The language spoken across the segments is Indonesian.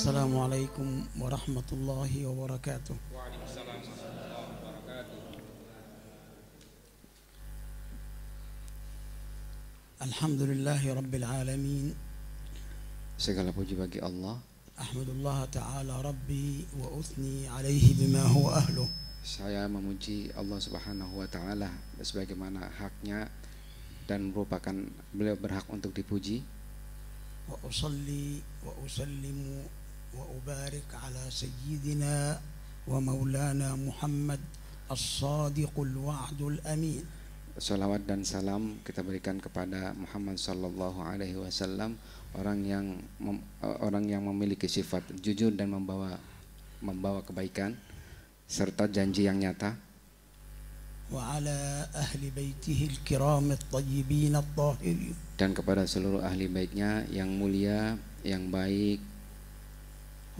Assalamualaikum warahmatullahi wabarakatuh. الله Rabbil Alamin Segala puji bagi Allah Ahmadullah Ta'ala Rabbi wa uthni alaihi bima huwa ahluh Saya memuji Allah Subhanahu Wa Ta'ala Sebagaimana haknya Dan merupakan beliau berhak untuk dipuji Wa usalli wa usallimu وأبارك على سيدنا ومولانا محمد الصادق الوعد الأمين Salawat dan salam kita berikan kepada Muhammad Sallallahu Alaihi Wasallam orang yang mem, eh, orang yang memiliki sifat jujur dan membawa membawa kebaikan serta janji yang nyata. Dan kepada seluruh ahli baitnya yang mulia, yang baik,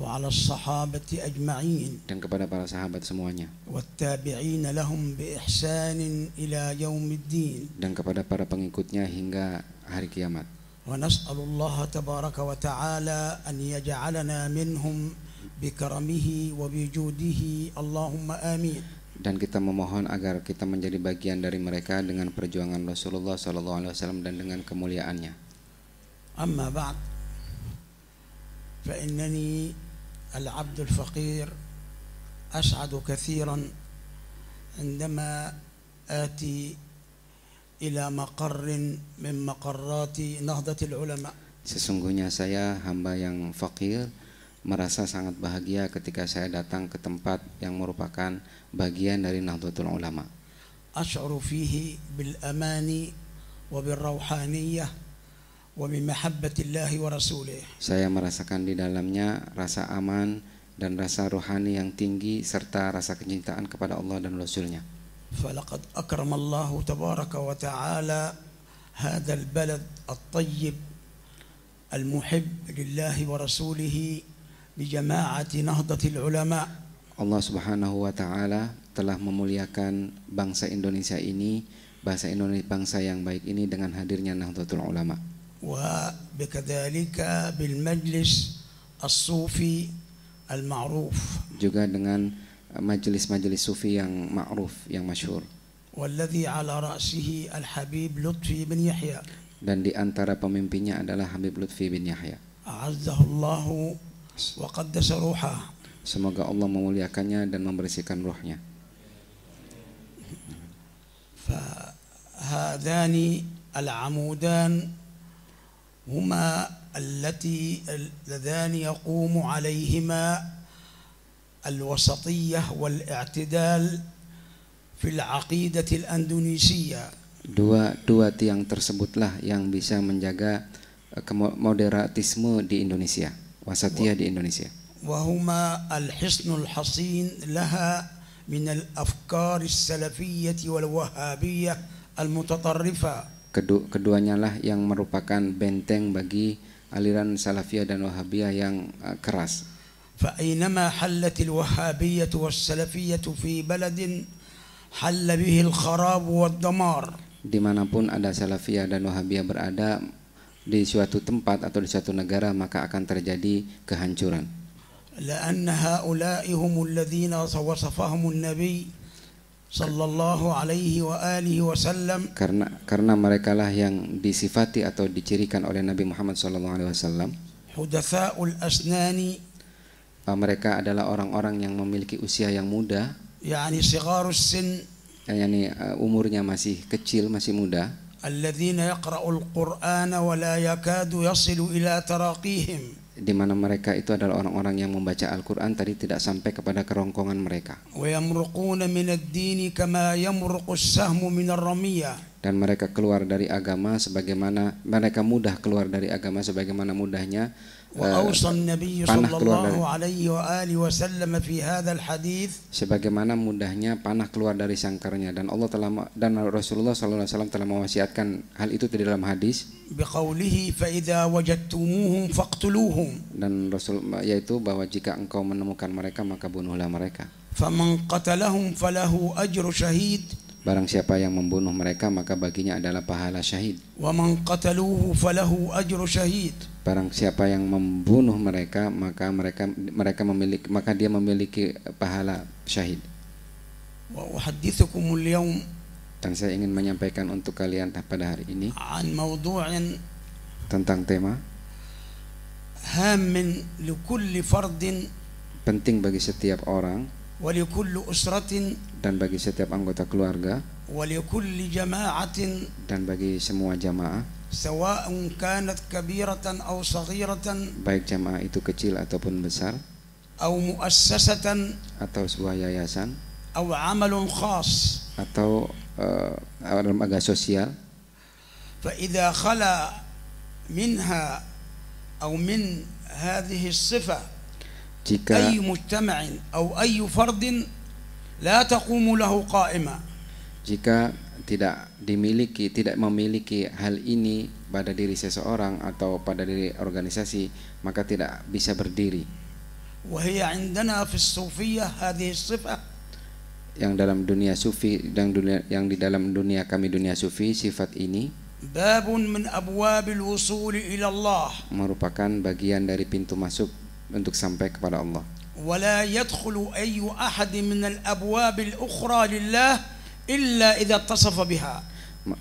وعلى الصحابة أجمعين dan kepada para sahabat semuanya والتابعين لهم بإحسان إلى يوم الدين dan kepada para pengikutnya hingga hari kiamat ونسأل الله تبارك وتعالى أن يجعلنا منهم بكرمه وبجوده اللهم آمين dan kita memohon agar kita menjadi bagian dari mereka dengan perjuangan Rasulullah SAW dan dengan kemuliaannya. Amma ba'd, فإنني العبد الفقير أسعد كثيرا عندما آتي إلى مقر من مقرات نهضة العلماء Sesungguhnya saya hamba yang fakir merasa sangat bahagia ketika saya datang ke tempat yang merupakan bagian dari Nahdlatul Ulama. Asy'uru fihi bil amani wa bil rawhaniyah saya merasakan di dalamnya rasa aman dan rasa rohani yang tinggi serta rasa kecintaan kepada Allah dan Rasulnya. فلقد أكرم الله تبارك وتعالى هذا البلد الطيب المحب لله ورسوله بجماعة نهضة العلماء Allah Subhanahu wa taala telah memuliakan bangsa Indonesia ini, bahasa Indonesia bangsa yang baik ini dengan hadirnya Nahdlatul Ulama. وبكذلك بالمجلس الصوفي المعروف juga dengan majelis-majelis sufi yang ma'ruf yang masyhur والذي على رأسه الحبيب لطفي بن يحيى dan di antara pemimpinnya adalah Habib Lutfi bin Yahya Azzahullahu wa qaddasa ruhah Semoga Allah memuliakannya dan membersihkan ruhnya. فهذان العمودان هما التي اللذان يقوم عليهما الوسطية والاعتدال في العقيدة الأندونيسية dua dua tiang tersebutlah yang bisa menjaga eh, moderatisme di Indonesia wasatiyah di Indonesia وهما الحصن الحصين لها من الأفكار السلفية والوهابية المتطرفة keduanya lah yang merupakan benteng bagi aliran Salafiyah dan Wahabiyah yang uh, keras. فأينما حلت الوهابية والسلفية في بلد حل به الخراب والدمار dimanapun ada Salafiyah dan Wahabiyah berada di suatu tempat atau di suatu negara maka akan terjadi kehancuran. لأن هؤلاء هم الذين وصفهم sallallahu alaihi wa alihi wasallam karena karena merekalah yang disifati atau dicirikan oleh Nabi Muhammad sallallahu alaihi wasallam hudatsaul asnani ah, mereka adalah orang-orang yang memiliki usia yang muda yakni sigharus sin eh, yakni eh, umurnya masih kecil masih muda الذين di mana mereka itu adalah orang-orang yang membaca Al-Qur'an tadi tidak sampai kepada kerongkongan mereka. Dan mereka keluar dari agama sebagaimana mereka mudah keluar dari agama sebagaimana mudahnya وأوصى eh, النبي صلى الله عليه وآله وسلم في هذا الحديث sebagaimana mudahnya panah keluar dari sangkarnya dan Allah telah dan Rasulullah sallallahu alaihi wasallam telah mewasiatkan hal itu di dalam hadis biqaulihi fa idza wajadtumuhum faqtuluhum dan Rasul yaitu bahwa jika engkau menemukan mereka maka bunuhlah mereka فمن qatalahum falahu ajru شهيد Barang siapa yang membunuh mereka maka baginya adalah pahala syahid. Wa man qataluhu falahu ajru syahid barang siapa yang membunuh mereka maka mereka mereka memiliki maka dia memiliki pahala syahid dan saya ingin menyampaikan untuk kalian pada hari ini tentang tema penting bagi setiap orang dan bagi setiap anggota keluarga ولكل جماعة dan bagi semua jamaah سواء كانت كبيرة أو صغيرة baik jamaah itu kecil ataupun besar أو مؤسسة atau sebuah yayasan أو عمل خاص atau uh, lembaga sosial فإذا خلا منها أو من هذه الصفة jika أي مجتمع أو أي فرد لا تقوم له قائمة jika tidak dimiliki, tidak memiliki hal ini pada diri seseorang atau pada diri organisasi, maka tidak bisa berdiri. Yang dalam dunia sufi, yang, dunia, yang di dalam dunia kami dunia sufi, sifat ini merupakan bagian dari pintu masuk untuk sampai kepada Allah. ولا يدخل أي أحد من الأبواب الأخرى لله illa idza tasafa biha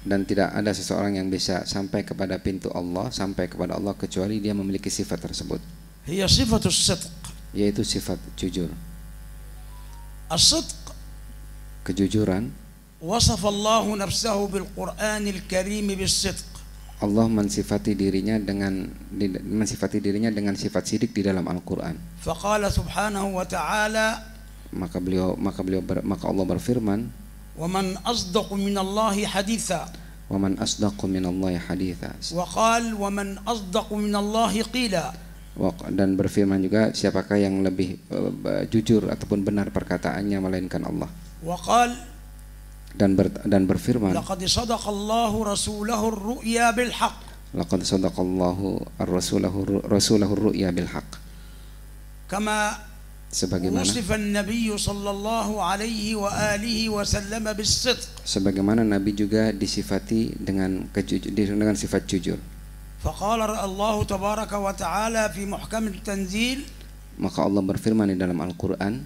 dan tidak ada seseorang yang bisa sampai kepada pintu Allah sampai kepada Allah kecuali dia memiliki sifat tersebut hiya sifatus sidq yaitu sifat jujur as-sidq kejujuran wasafa Allah nafsahu bil Qur'anil Karim bis sidq Allah mensifati dirinya dengan mensifati dirinya dengan sifat sidik di dalam Al-Qur'an. Faqala subhanahu wa ta'ala maka beliau maka beliau maka Allah berfirman ومن أصدق من الله حديثا ومن أصدق من الله حديثا وقال ومن أصدق من الله قيلا dan berfirman juga siapakah yang lebih eh, jujur ataupun benar perkataannya melainkan Allah وقال dan ber, dan berfirman لقد صدق الله رسوله الرؤيا بالحق لقد صدق الله ar-rasulahu rasulahu الرؤيا بالحق كما sebagaimana Nabi sallallahu alaihi wa alihi wasallam bisidq sebagaimana Nabi juga disifati dengan kejujur dengan sifat jujur faqala Allah tabaraka wa taala fi muhkam tanzil maka Allah berfirman di dalam Al-Qur'an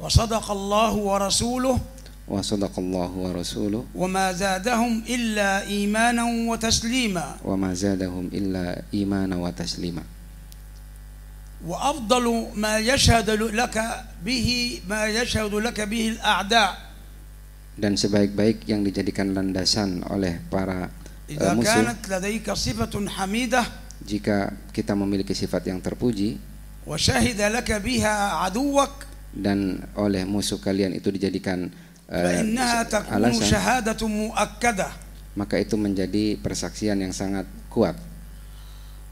wa sadaqa Allah wa rasuluh wa sadaqa Allah wa rasuluh wa ma zadahum illa imanan wa taslima wa ma zadahum illa imanan wa taslima وأفضل ما يشهد لك به ما يشهد لك به الأعداء dan sebaik-baik yang dijadikan landasan oleh para eh, musuh jika kita memiliki sifat yang terpuji dan oleh musuh kalian itu dijadikan eh, alasan maka itu menjadi persaksian yang sangat kuat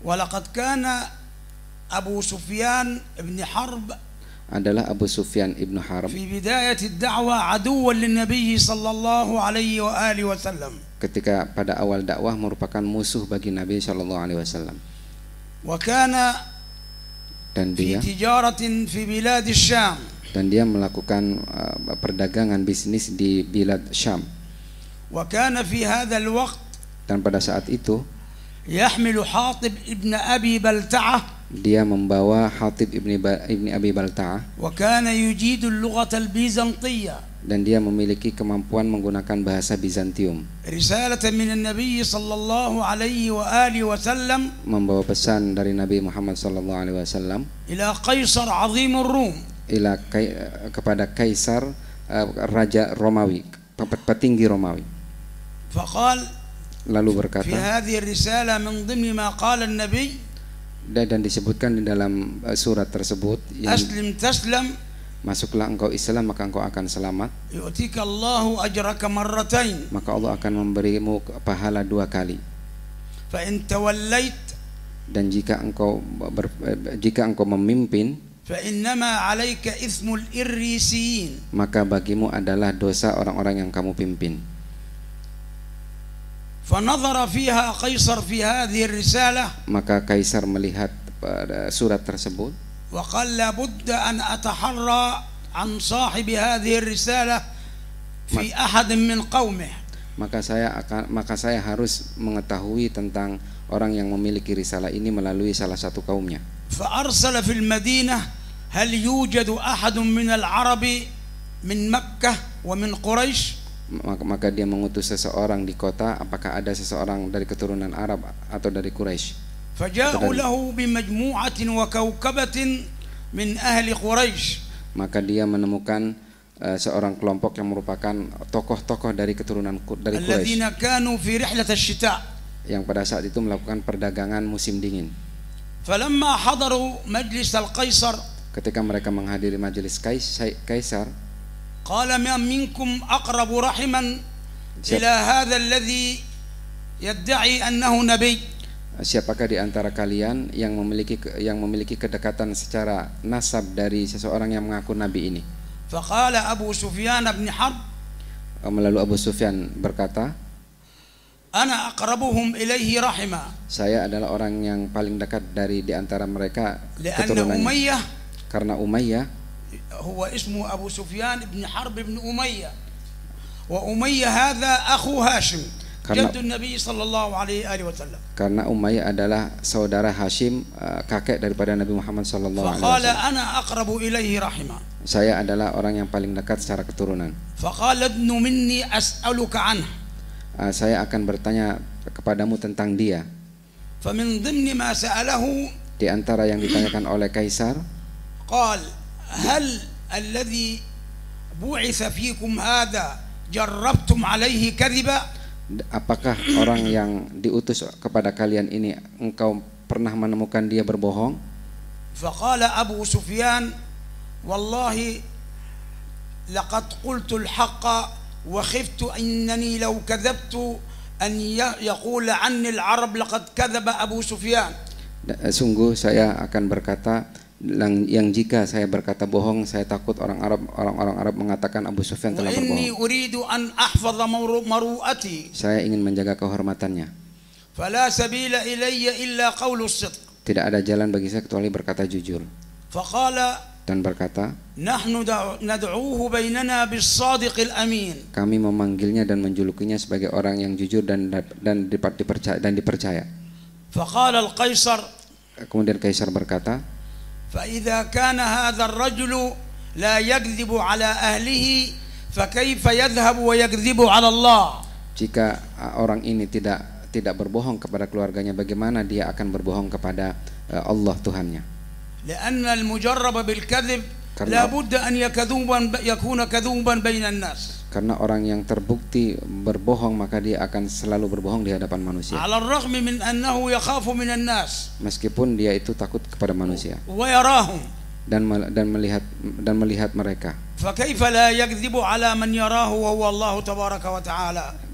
walaqad kana Abu Sufyan ibn Harb adalah Abu Sufyan ibnu Harb. Di bidayati dakwah aduwan lin Nabi sallallahu alaihi wa alihi wasallam. Ketika pada awal dakwah merupakan musuh bagi Nabi sallallahu alaihi wasallam. Wa kana dan dia di tijaratin fi bilad Syam. Dan dia melakukan uh, perdagangan bisnis di bilad Syam. Wa kana fi hadha al-waqt dan pada saat itu yahmilu Hatib ibn Abi Balta'ah dia membawa Hatib ibni, ba ibni Abi Balta dan dia memiliki kemampuan menggunakan bahasa Bizantium membawa pesan dari Nabi Muhammad sallallahu alaihi wasallam ila Kaisar azimur Rum ila kai, kepada Kaisar eh, raja Romawi petinggi Romawi faqal lalu berkata fi hadhihi risalah min dhimni ma qala an-nabi dan disebutkan di dalam e, surat tersebut Aslim taslam Masuklah engkau Islam maka engkau akan selamat. ajraka marratain. Maka Allah akan memberimu pahala dua kali. dan jika engkau ber, e, jika engkau memimpin Maka bagimu adalah dosa orang-orang yang kamu pimpin maka Kaisar melihat pada surat tersebut maka saya akan maka saya harus mengetahui tentang orang yang memiliki risalah ini melalui salah satu kaumnya maka dia mengutus seseorang di kota apakah ada seseorang dari keturunan Arab atau dari Quraisy فجاءوا له بمجموعة وكوكبة من أهل قريش maka dia menemukan uh, seorang kelompok yang merupakan tokoh-tokoh dari keturunan dari Quraisy yang pada saat itu melakukan perdagangan musim dingin فلما حضروا مجلس القيصر ketika mereka menghadiri majelis kaisar قال ما منكم أقرب رحما إلى هذا الذي يدعي أنه نبي Siapakah di antara kalian yang memiliki yang memiliki kedekatan secara nasab dari seseorang yang mengaku nabi ini? Faqala Abu Sufyan bin Harb Melalui Abu Sufyan berkata, Ana aqrabuhum ilaihi rahima. Saya adalah orang yang paling dekat dari di antara mereka keturunannya. Umayyah, karena Umayyah هو اسمه أبو سفيان بن حرب بن أمية وأمية هذا أخو هاشم karena Jadu Nabi عليه alaihi wasallam. Karena Umayyah adalah saudara Hashim, eh, kakek daripada Nabi Muhammad عليه alaihi wasallam. أنا أقرب إليه رحمة Saya adalah orang yang paling dekat secara keturunan. فقال ابن مني أسألك عنه Saya akan bertanya kepadamu tentang dia. فمن ضمن ما سأله di antara yang ditanyakan oleh kaisar قال هل الذي بعث فيكم هذا جربتم عليه كذبا Apakah orang yang diutus kepada kalian ini engkau pernah menemukan dia berbohong? Faqala Abu Sufyan wallahi laqad qultu al-haqqa wa khiftu annani law kadzabtu an yaqul anni al-arab laqad Sungguh saya akan berkata yang, yang jika saya berkata bohong saya takut orang Arab orang-orang Arab mengatakan Abu Sufyan telah berbohong. Saya ingin menjaga kehormatannya. Tidak ada jalan bagi saya kecuali berkata jujur. dan berkata kami memanggilnya dan menjulukinya sebagai orang yang jujur dan dan dipercaya dan dipercaya kemudian kaisar berkata فإذا كان هذا الرجل لا يكذب على أهله فكيف يذهب ويكذب على الله jika uh, orang ini tidak tidak berbohong kepada keluarganya bagaimana dia akan berbohong kepada uh, Allah Tuhannya لأن المجرب بالكذب لا بد أن يكذوبا يكون كذوبا بين الناس karena orang yang terbukti berbohong maka dia akan selalu berbohong di hadapan manusia. Meskipun dia itu takut kepada manusia. Dan dan melihat dan melihat mereka.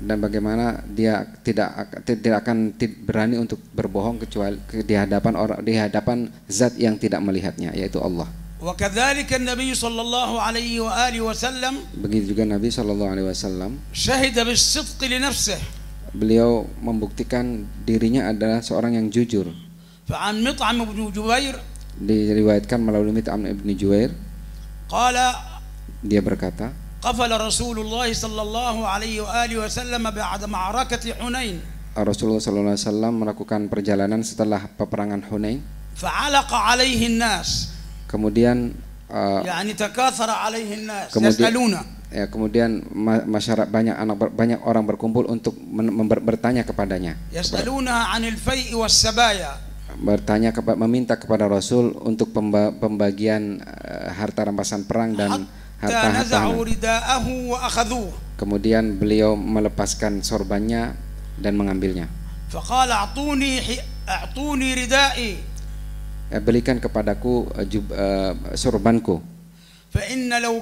Dan bagaimana dia tidak tidak akan berani untuk berbohong kecuali di hadapan orang di hadapan zat yang tidak melihatnya yaitu Allah. وكذلك النبي صلى الله عليه وآله وسلم begitu juga Nabi Shallallahu Alaihi Wasallam شهد بالصدق لنفسه beliau membuktikan dirinya adalah seorang yang jujur فعن مطعم بن جبير diriwayatkan melalui Mit'am ibn Juwair qala dia berkata قفل رسول الله صلى الله عليه وآله وسلم بعد معركة حنين Rasulullah Sallallahu Alaihi Wasallam melakukan perjalanan setelah peperangan Hunain. فعلق عليه الناس Kemudian uh, kemudian, Ya, kemudian masyarakat banyak anak banyak orang berkumpul untuk bertanya kepadanya. Bertanya kepada meminta kepada Rasul untuk pemba pembagian uh, harta rampasan perang dan harta harta Kemudian beliau melepaskan sorbannya dan mengambilnya. Eh, berikan kepadaku uh, sorbanku. Karena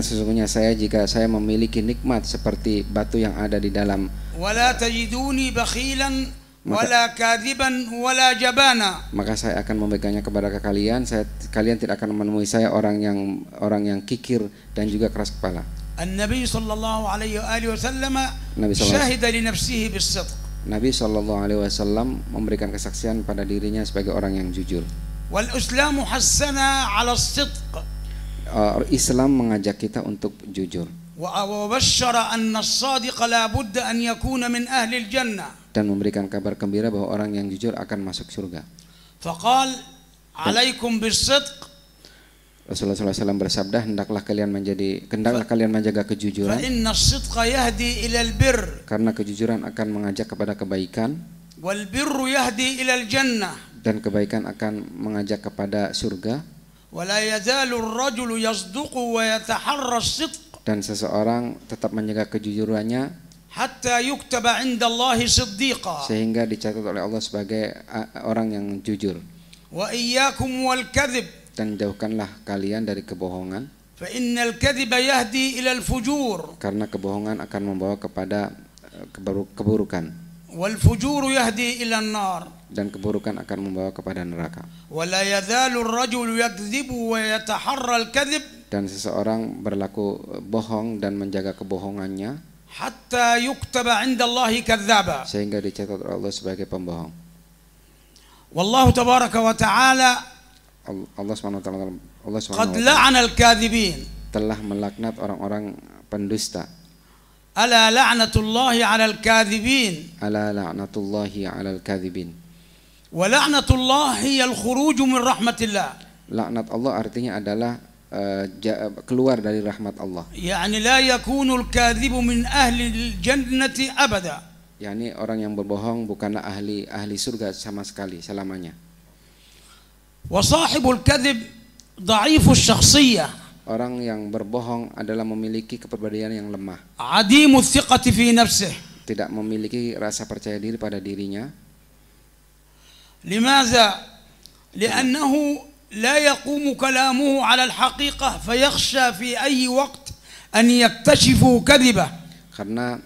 sesungguhnya saya jika saya memiliki nikmat seperti batu yang ada di dalam. ولا maka saya akan memegangnya kepada kalian saya kalian tidak akan menemui saya orang yang orang yang kikir dan juga keras kepala النبي صلى الله عليه وآله وسلم شهد لنفسه بالصدق Nabi Shallallahu Alaihi Wasallam memberikan kesaksian pada dirinya sebagai orang yang jujur. Wal Islamu hassana ala sidq. Uh, Islam mengajak kita untuk jujur. Dan memberikan kabar gembira bahwa orang yang jujur akan masuk surga. Faqal alaikum bisidq Rasulullah SAW bersabda, hendaklah kalian menjadi, hendaklah kalian menjaga kejujuran. Karena kejujuran akan mengajak kepada kebaikan. Dan kebaikan akan mengajak kepada surga. Dan seseorang tetap menjaga kejujurannya hatta yuktaba inda Allah siddiqa sehingga dicatat oleh Allah sebagai orang yang jujur wa iyyakum wal dan jauhkanlah kalian dari kebohongan. Karena kebohongan akan membawa kepada eh, keburukan. Dan keburukan akan membawa kepada neraka. Dan seseorang berlaku eh, bohong dan menjaga kebohongannya. Sehingga dicatat Allah sebagai pembohong. Wallahu tabaraka wa ta'ala Allah Subhanahu wa taala Allah Subhanahu wa taala telah melaknat orang-orang pendusta. Ala la'natullahi 'alal kathibin. Ala la'natullahi 'alal kadzibin. Wa la'natullahi al-khuruj min rahmatillah. Laknat Allah artinya adalah Uh, keluar dari rahmat Allah. Yani la al kadhibu min ahli al jannati abada. Yani orang yang berbohong bukanlah ahli ahli surga sama sekali selamanya. Wasahibul kadzib dhaifus syakhsiyah. Orang yang berbohong adalah memiliki kepribadian yang lemah. Adimus thiqati fi nafsih. Tidak memiliki rasa percaya diri pada dirinya. Limaza? لأنه لا يقوم كلامه على الحقيقة فيخشى fi أي وقت an يكتشف كذبه karena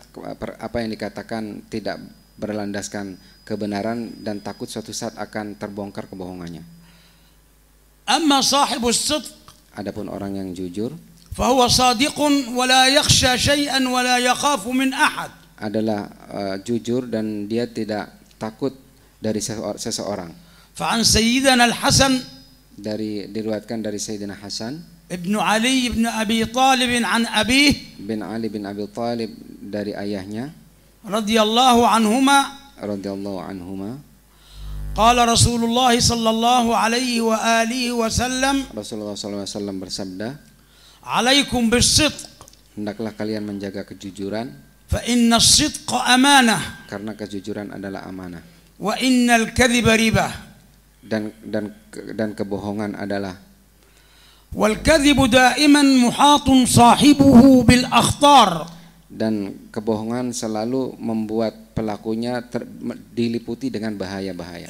apa yang dikatakan tidak berlandaskan kebenaran dan takut suatu saat akan terbongkar kebohongannya. Amma sahibus sidq Adapun orang yang jujur fahuwa sadiqun wa la yakhsha shay'an wa la yakhafu min ahad adalah uh, jujur dan dia tidak takut dari seseorang. Fa'an sayyidana Al-Hasan dari diriwayatkan dari Sayyidina Hasan Ibnu Ali ibn Abi Talib an Abi bin Ali bin Abi Talib dari ayahnya radhiyallahu anhuma radhiyallahu anhuma Qala Rasulullah sallallahu alaihi wa alihi wasallam Rasulullah sallallahu alaihi wasallam bersabda Alaikum bisidq Hendaklah kalian menjaga kejujuran Fa inna sidqa amanah Karena kejujuran adalah amanah Wa innal kadhiba ribah dan dan dan kebohongan adalah wal kadhibu daiman muhatun sahibuhu bil akhtar dan kebohongan selalu membuat pelakunya ter, diliputi dengan bahaya-bahaya.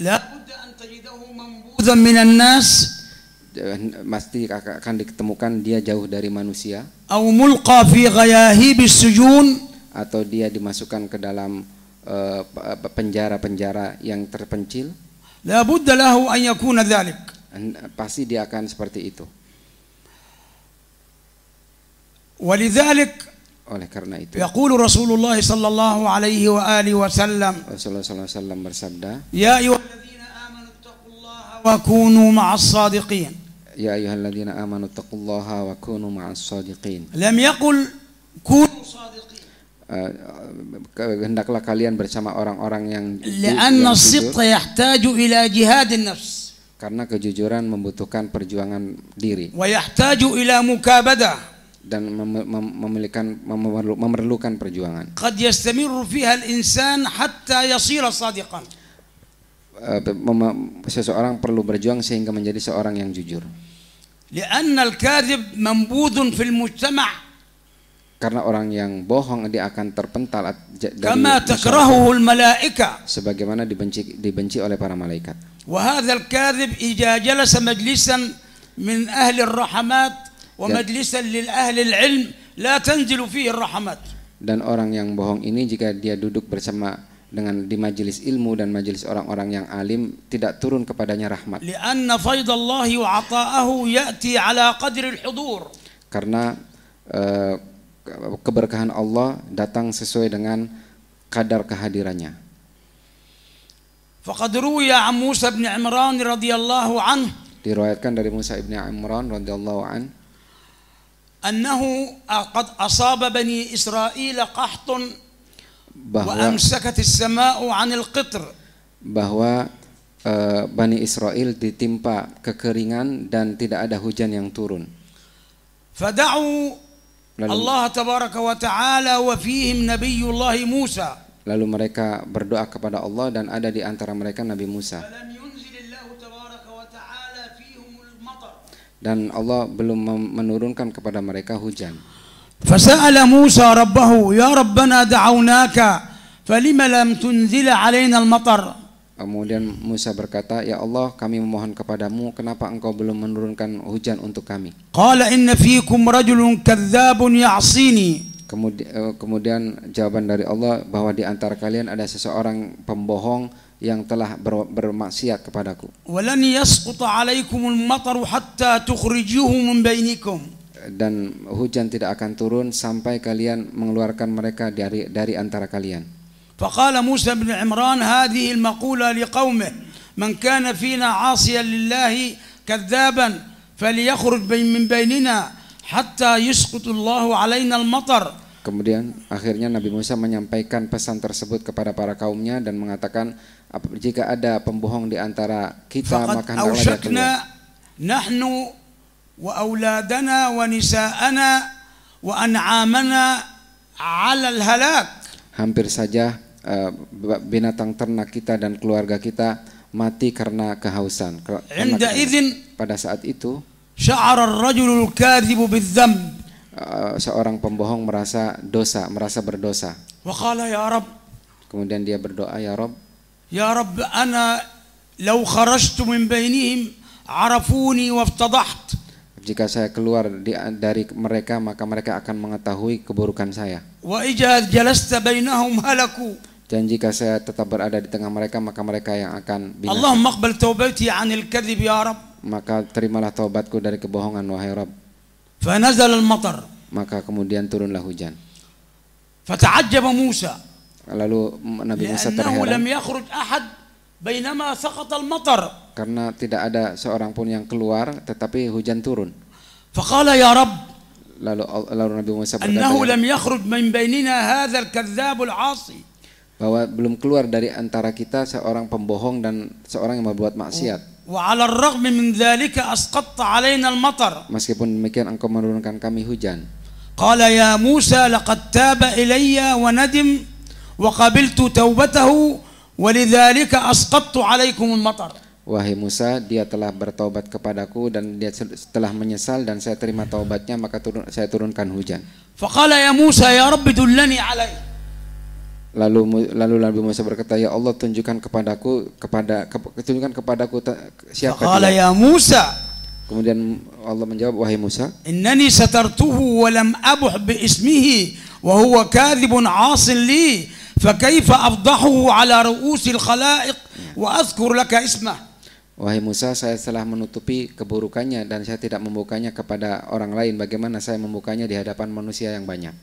nas pasti akan ditemukan dia jauh dari manusia. atau dia dimasukkan ke dalam eh, penjara-penjara uh, yang terpencil. Pasti dia akan seperti itu. ولذلك oleh karena itu. Yaqulu Rasulullah sallallahu alaihi wa alihi wasallam. Rasulullah sallallahu alaihi wasallam bersabda, "Ya ayyuhalladzina amanu taqullaha wa kunu ma'as Sadiqin. Ya ayyuhalladzina amanu taqullaha wa kunu ma'as Sadiqin. Lam yaqul kunu sadiqin. Uh, hendaklah kalian bersama orang-orang yang Karena yahtaju ila jihadin nafs. Karena kejujuran membutuhkan perjuangan diri. Wa yahtaju ila mukabadah dan memiliki memerlukan perjuangan. Qad yastamirru fiha al-insan hatta yasira sadiqan. Eh, seseorang perlu berjuang sehingga menjadi seorang yang jujur. Lianna al-kadhib mambudun fil mujtama' karena orang yang bohong dia akan terpental dari kama takrahuhu sebagaimana dibenci dibenci oleh para malaikat wa hadzal kadhib idza jalasa majlisan min ahli ar ومجلسا للأهل العلم لا تنزل فيه الرحمات dan orang yang bohong ini jika dia duduk bersama dengan di majelis ilmu dan majelis orang-orang yang alim tidak turun kepadanya rahmat. Karena eh, keberkahan Allah datang sesuai dengan kadar kehadirannya. diriwayatkan dari Musa bin Imran radhiyallahu anhu أنه قد أصاب بني إسرائيل قحط وأمسكت السماء عن القطر bahwa uh, Bani Israel ditimpa kekeringan dan tidak ada hujan yang turun. Fada'u Allah tabaraka wa ta'ala wa fihim nabiyullah Musa. Lalu mereka berdoa kepada Allah dan ada di antara mereka Nabi Musa. dan Allah belum menurunkan kepada mereka hujan. فسأل موسى ربه يا ربنا دعوناك فلما لم تنزل علينا المطر Kemudian Musa berkata, "Ya Allah, kami memohon kepadamu, kenapa engkau belum menurunkan hujan untuk kami?" Qala inna fiikum rajulun kadzabun ya'sini. Eh, kemudian jawaban dari Allah bahwa di antara kalian ada seseorang pembohong yang telah ber bermaksiat kepadaku. Walan yasquta 'alaikumul mataru hatta tukhrijuhu min bainikum. Dan hujan tidak akan turun sampai kalian mengeluarkan mereka dari dari antara kalian. Faqala Musa bin Imran hadhihi al-maqula liqaumihi kana fina 'asiyan lillahi kadzaban falyakhruj min bainina hatta yasqutu Allahu 'alaina al-matar Kemudian akhirnya Nabi Musa menyampaikan pesan tersebut kepada para kaumnya dan mengatakan jika ada pembohong di antara kita maka hendaklah wa auladana wa nisa'ana wa an'amana al-halak. Hampir saja eh, binatang ternak kita dan keluarga kita mati karena kehausan. Karena pada saat itu Eh, seorang pembohong merasa dosa, merasa berdosa. Waqala ya Rab. Kemudian dia berdoa ya Rab. Ya Rab ana law kharajtu min bainihim arafuni waftadat. Jika saya keluar dari mereka maka mereka akan mengetahui keburukan saya. Wa ijaz jalasta bainahum halaku. Dan jika saya tetap berada di tengah mereka maka mereka yang akan binasa. Allahumma aqbal taubati 'anil kadhib ya Rab. Maka terimalah taubatku dari kebohongan wahai Rabb. فنزل al Maka kemudian turunlah hujan. فتعجب Musa. Lalu Nabi Musa terheran. lam yakhruj ahad bainama saqata al-matar. Karena tidak ada seorang pun yang keluar tetapi hujan turun. فقال ya Rabb lalu lalu Nabi Musa berkata أنه ya لم يخرج min بيننا هذا الكذاب العاصي bahwa belum keluar dari antara kita seorang pembohong dan seorang yang membuat maksiat. Meskipun demikian engkau menurunkan kami hujan. Qala ya Musa laqad taba ilayya wa nadim wa qabiltu taubatahu walidzalika asqattu alaikum al Wahai Musa, dia telah bertaubat kepadaku dan dia telah menyesal dan saya terima taubatnya maka turun, saya turunkan hujan. Faqala ya Musa ya Rabbi dullani alaihi Lalu lalu Nabi Musa berkata, "Ya Allah, tunjukkan kepadaku kepada ke, tunjukkan kepadaku ta, siapa?" dia?" ya Musa. Kemudian Allah menjawab, "Wahai Musa, innani satartuhu wa lam abuh bi ismihi wa huwa kadhibun 'asil li, fa kaifa afdahu 'ala ru'usil khalaiq wa azkur laka ismah." Wahai Musa, saya telah menutupi keburukannya dan saya tidak membukanya kepada orang lain. Bagaimana saya membukanya di hadapan manusia yang banyak?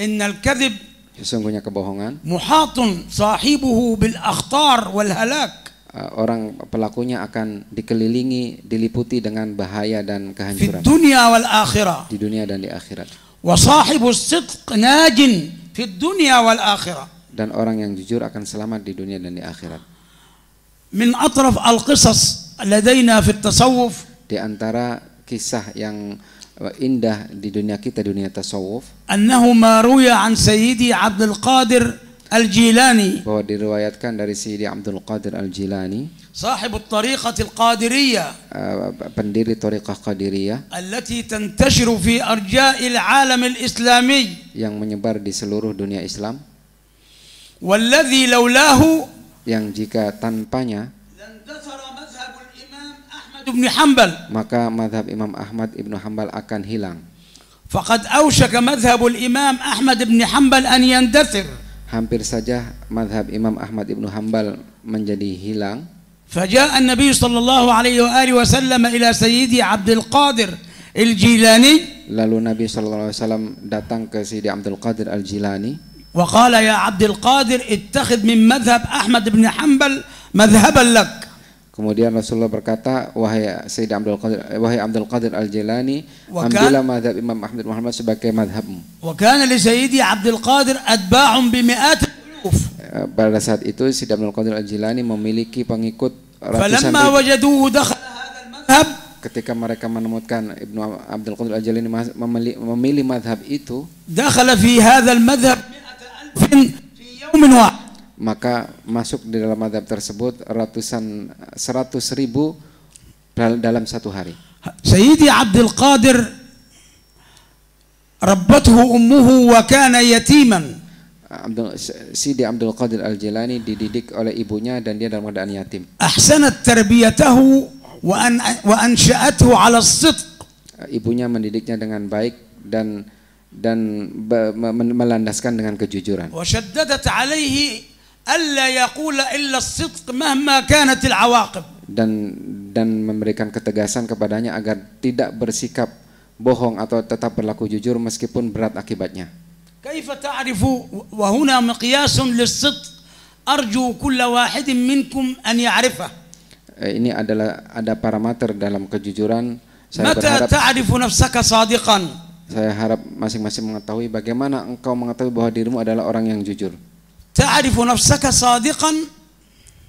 Innal kadhib Sesungguhnya kebohongan. Muhatun sahibuhu bil akhtar wal halak. Ah, orang pelakunya akan dikelilingi, diliputi dengan bahaya dan kehancuran. Di dunia wal akhirah. Di dunia dan di akhirat. wa sahibus sidq najin di dunia wal akhirah. Dan orang yang jujur akan selamat di dunia dan di akhirat. Min atraf al qisas ladaina fit tasawuf. Di antara kisah yang indah di dunia kita dunia tasawuf annahu ma ruya an sayyidi Abdul Qadir Al-Jilani bahwa diriwayatkan dari Sayyidi Abdul Qadir Al-Jilani صاحب الطريقة القادرية pendiri tariqah qadiriyah التي تنتشر في أرجاء العالم الإسلامي yang menyebar di seluruh dunia Islam والذي لولاه yang jika tanpanya Ahmad ibn Hanbal. Maka madhab Imam Ahmad ibn Hanbal akan hilang. فقد أوشك مذهب الإمام أحمد بن حنبل أن يندثر. Hampir saja madhab Imam Ahmad ibn Hanbal menjadi hilang. فجاء النبي صلى الله عليه وآله وسلم إلى سيدي عبد القادر الجيلاني lalu Nabi sallallahu alaihi wasallam datang ke Sidi Abdul Qadir Al Jilani وقال يا عبد القادر اتخذ من مذهب أحمد بن حنبل مذهبا لك Kemudian Rasulullah berkata, wahai Sayyid Abdul Qadir, wahai Abdul Qadir Al Jilani, kan- ambillah madhab Imam Ahmad Muhammad sebagai madhabmu. Wakan li Sayyidi Abdul Qadir adba'um bi mi'at eh, Pada saat itu Sayyid Abdul Qadir Al Jilani memiliki pengikut ratusan Falamma ketika mereka menemukan Ibnu Abdul Qadir Al Jilani memilih, memilih madhab itu dakhala fi hadzal madhab 100000 fi yawmin wahid maka masuk di dalam madhab tersebut ratusan seratus ribu dalam satu hari. Sayyidi Abdul Qadir rabbathu ummuhu wa kana yatiman. Abdul, Sidi Abdul Qadir Al-Jilani dididik oleh ibunya dan dia dalam keadaan yatim. Ahsanat tarbiyatahu wa an wa ansha'athu 'ala sidq. Ibunya mendidiknya dengan baik dan dan melandaskan dengan kejujuran. Wa shaddadat 'alaihi Illa dan dan memberikan ketegasan kepadanya agar tidak bersikap bohong atau tetap berlaku jujur meskipun berat akibatnya. Ta'rifu Wahuna miqyasun مقياس للصدق arju كل واحد minkum an ya'rifah. ini adalah ada parameter dalam kejujuran saya متى berharap, تعرف نفسك saya harap masing-masing mengetahui bagaimana engkau mengetahui bahwa dirimu adalah orang yang jujur Ta'rifu nafsaka sadiqan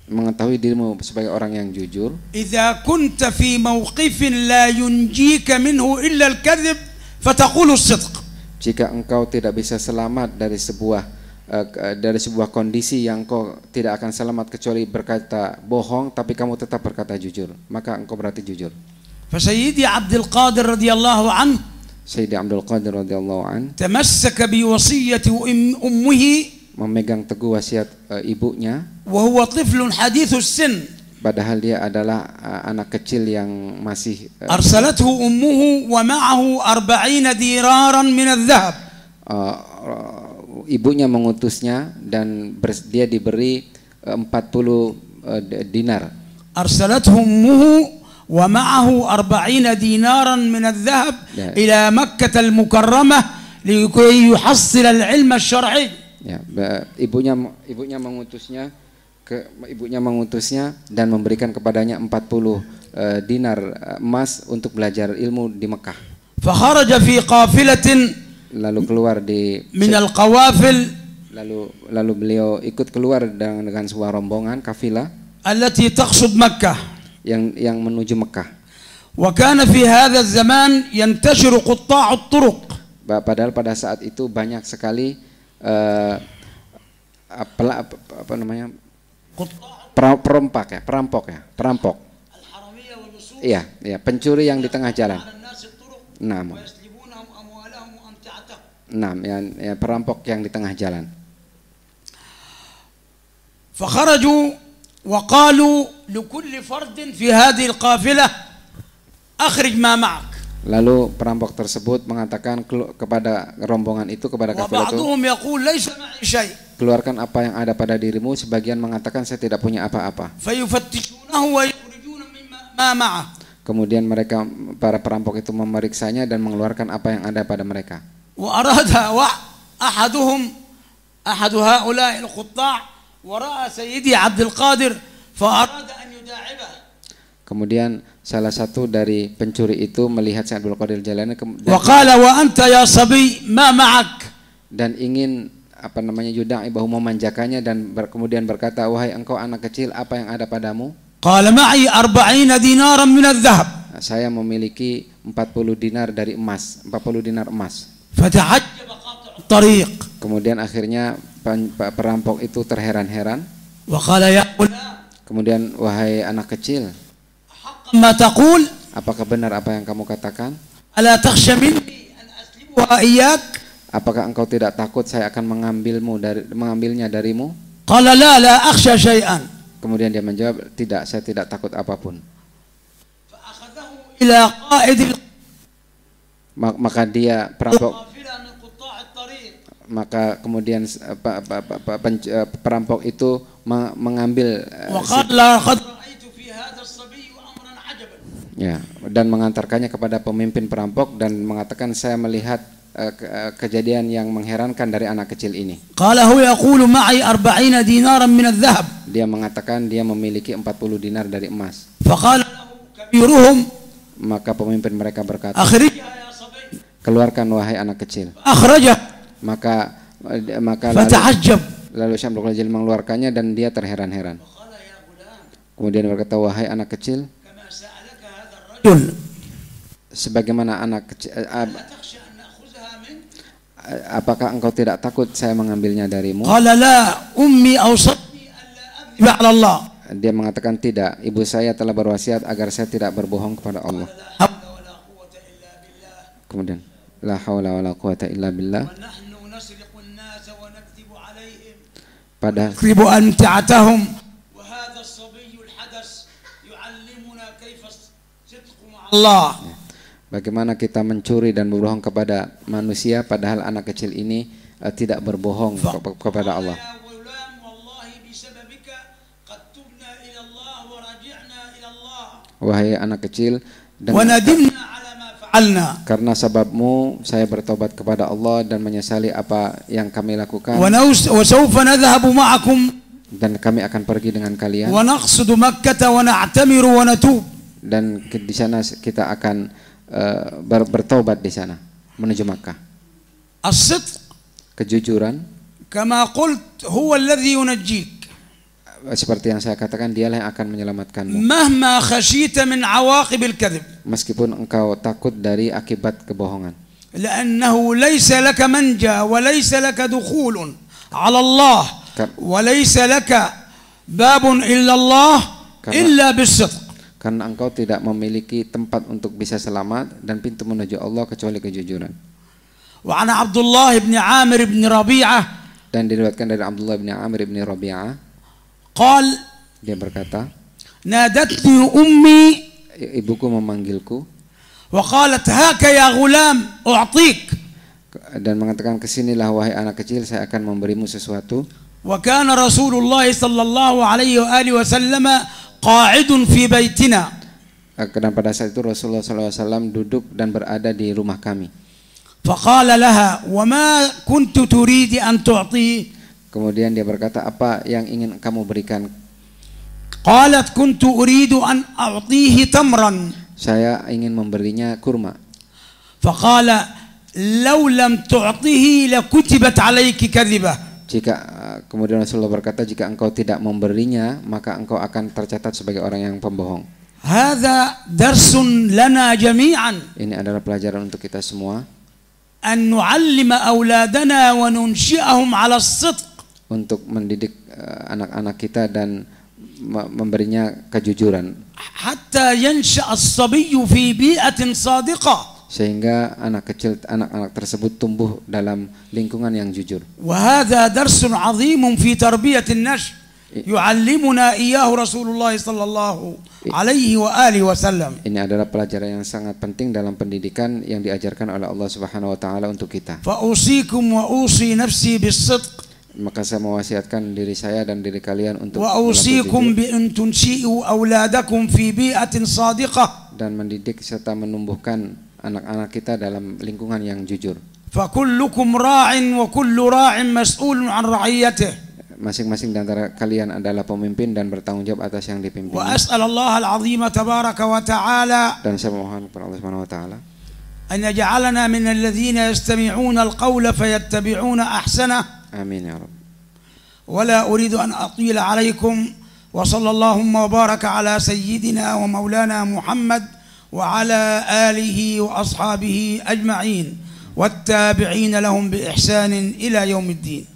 mengetahui dirimu sebagai orang yang jujur. Idza kunta fi mawqifin la yunjika minhu illa al-kadhib fataqulu sidq. Jika engkau tidak bisa selamat dari sebuah eh, eh, dari sebuah kondisi yang kau tidak akan selamat kecuali berkata bohong tapi kamu tetap berkata jujur, maka engkau berarti jujur. فسيدي عبد القادر رضي الله عنه سيدي عبد القادر رضي الله عنه تمسك بوصية أمه memegang teguh wasiat uh, ibunya. Wahwa tiflun hadithus sin. Padahal dia adalah uh, anak kecil yang masih uh, arsalathu ummuhu wa ma'ahu 40 diraran min adh-dhahab. ibunya mengutusnya dan dia diberi uh, 40 uh, dinar. Arsalathu ummuhu wa ma'ahu 40 dinaran min adh-dhahab ya. ila Makkah al-Mukarramah لكي يحصل العلم الشرعي Ya, ibunya ibunya mengutusnya ke ibunya mengutusnya dan memberikan kepadanya 40 uh, eh, dinar eh, emas untuk belajar ilmu di Mekah. Fakharaja fi qafilatin lalu keluar di minal qawafil lalu lalu beliau ikut keluar dengan, dengan sebuah rombongan kafilah allati taqsud Makkah yang yang menuju Mekah. Wa kana fi hadha zaman yantashiru qutta'ut turuq. Padahal pada saat itu banyak sekali uh, eh, apa, apa namanya perompak ya, perampok ya, perampok. Iya, iya, pencuri yang di tengah jalan. Enam. Enam, ya, ya, perampok yang di tengah jalan. فخرجوا وقالوا لكل فرد في هذه القافلة أخرج ما معك Lalu perampok tersebut mengatakan kepada rombongan itu kepada kafir itu keluarkan apa yang ada pada dirimu sebagian mengatakan saya tidak punya apa-apa. Kemudian mereka para perampok itu memeriksanya dan mengeluarkan apa yang ada pada mereka. Kemudian salah satu dari pencuri itu melihat Sa'ad bin Qadir jalan ke dan, Waqala wa anta ya sabi ma ma'ak dan ingin apa namanya Yuda'i bahu memanjakannya dan ber, kemudian berkata wahai engkau anak kecil apa yang ada padamu Qala ma'i 40 dinaran min adh-dhahab nah, saya memiliki 40 dinar dari emas 40 dinar emas fata'ajjaba kemudian akhirnya perampok itu terheran-heran Waqala ya Kemudian wahai anak kecil, ma taqul? Apakah benar apa yang kamu katakan? Ala takhsha minni an iyyak? Apakah engkau tidak takut saya akan mengambilmu dari mengambilnya darimu? Qala la la akhsha syai'an. Kemudian dia menjawab, tidak, saya tidak takut apapun. Ila qa'idil maka dia perampok maka kemudian eh, eh, perampok itu mengambil eh, Ya, dan mengantarkannya kepada pemimpin perampok dan mengatakan saya melihat eh, eh, kejadian yang mengherankan dari anak kecil ini. Dia mengatakan dia memiliki 40 dinar dari emas. maka pemimpin mereka berkata, ya "Keluarkan wahai anak kecil." Maka eh, maka lalu, Lalu Syamrul Jalil mengeluarkannya dan dia terheran-heran. Ya Kemudian berkata, "Wahai anak kecil, rajul sebagaimana anak kecil eh, eh, apakah engkau tidak takut saya mengambilnya darimu qala la ummi ya Allah dia mengatakan tidak ibu saya telah berwasiat agar saya tidak berbohong kepada Allah kemudian la haula wala quwata illa billah pada anti'atahum Allah. Ya. Bagaimana kita mencuri dan berbohong kepada manusia padahal anak kecil ini uh, tidak berbohong ke kepada Allah. Wahai anak kecil, dengan karena sebabmu saya bertobat kepada Allah dan menyesali apa yang kami lakukan. Dan kami akan pergi dengan kalian dan di sana kita akan uh, eh, bertobat di sana menuju Makkah. as kejujuran kama qult huwa alladhi yunajjik eh, seperti yang saya katakan dialah yang akan menyelamatkanmu mahma khashita min awaqibil kadhib meskipun engkau takut dari akibat kebohongan لأنه ليس لك منجا وليس لك دخول على الله وليس لك باب إلا الله إلا بالصدق karena engkau tidak memiliki tempat untuk bisa selamat dan pintu menuju Allah kecuali kejujuran. Wa ana Abdullah bin Amir bin Rabi'ah dan diriwayatkan dari Abdullah bin Amir bin Rabi'ah qal dia berkata nadatni ummi ibuku memanggilku wa qalat haka ya gulam u'tik dan mengatakan kesinilah wahai anak kecil saya akan memberimu sesuatu wa kana Rasulullah sallallahu alaihi wa alihi wasallam qa'idun fi baitina eh, karena pada saat itu Rasulullah SAW duduk dan berada di rumah kami. Faqala laha, wa ma kuntu turidi an tu'ti. Kemudian dia berkata, apa yang ingin kamu berikan? Qalat kuntu uridu an a'tihi tamran. Saya ingin memberinya kurma. Faqala law lam tu'tihi kutibat alayki kadhiba. Jika Kemudian Rasulullah berkata, jika engkau tidak memberinya, maka engkau akan tercatat sebagai orang yang pembohong. Hada darsun lana jami'an. Ini adalah pelajaran untuk kita semua. An nu'allima awladana wa nunshi'ahum ala sidq. Untuk mendidik eh, anak-anak kita dan memberinya kejujuran. Hatta yansha'a as-sabiyyu fi bi'atin sadiqah sehingga anak kecil anak-anak tersebut tumbuh dalam lingkungan yang jujur. وهذا درس عظيم في تربية النشء يعلمنا إياه رسول الله صلى الله عليه وآله وسلم. Ini adalah pelajaran yang sangat penting dalam pendidikan yang diajarkan oleh Allah Subhanahu wa taala untuk kita. فأوصيكم وأوصي نفسي بالصدق. Maka saya mewasiatkan diri saya dan diri kalian untuk وأوصيكم بأن تنشئوا أولادكم في بيئة صادقة dan mendidik serta menumbuhkan anak-anak kita dalam lingkungan yang jujur. Fakullukum ra'in wa kullu ra'in mas'ulun an ra'iyatih. Masing-masing di antara kalian adalah pemimpin dan bertanggung jawab atas yang dipimpin. Wa al-azim tabaraka wa ta'ala. Dan saya mohon kepada Allah Subhanahu wa taala an yaj'alana min alladhina yastami'una al-qawla fayattabi'una ahsana. Amin ya rabb. ولا أريد أن أطيل عليكم وصلى اللهم وبارك على سيدنا ومولانا محمد وعلى آله وأصحابه أجمعين والتابعين لهم بإحسان إلى يوم الدين